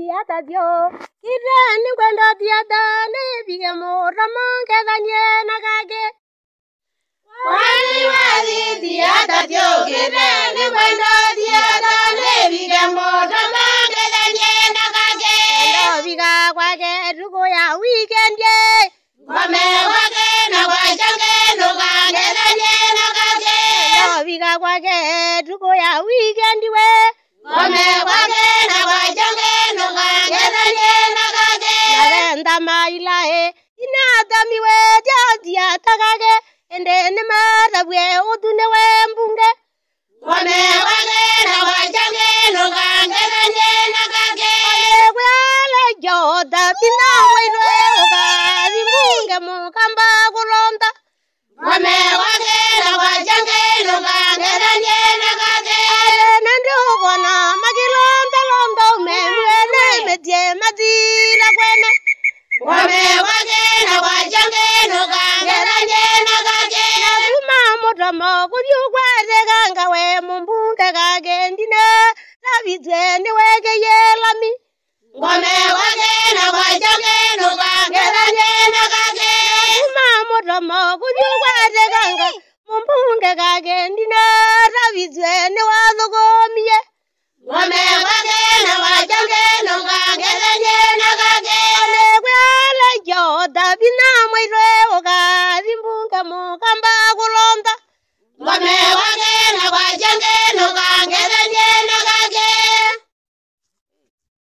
diada dio kirani kwendo diada ne bige muramo kedanye nakage wani wali diada dio kirani kwendo diada ne bige muramo kedanye nakage ndo biga kwage rugo ya weekend ye kwame kwage na kwajange no kage danye nakage ndo biga kwage rugo ya weekend we kwame kwage na kwajange mailae inadami we jodia tagage ende ne marabwe udune we mbunge wame wagera wajange nugangeranye nagage wale joda bina wairwe ugari mbunge mukamba udomo buri ugwade ganga we mumbunga gagendine labizwe niwege yelami ngome wagena gwajageno gwangeranyena gage uma mudomo buri ugwade ganga mumbunga gagendi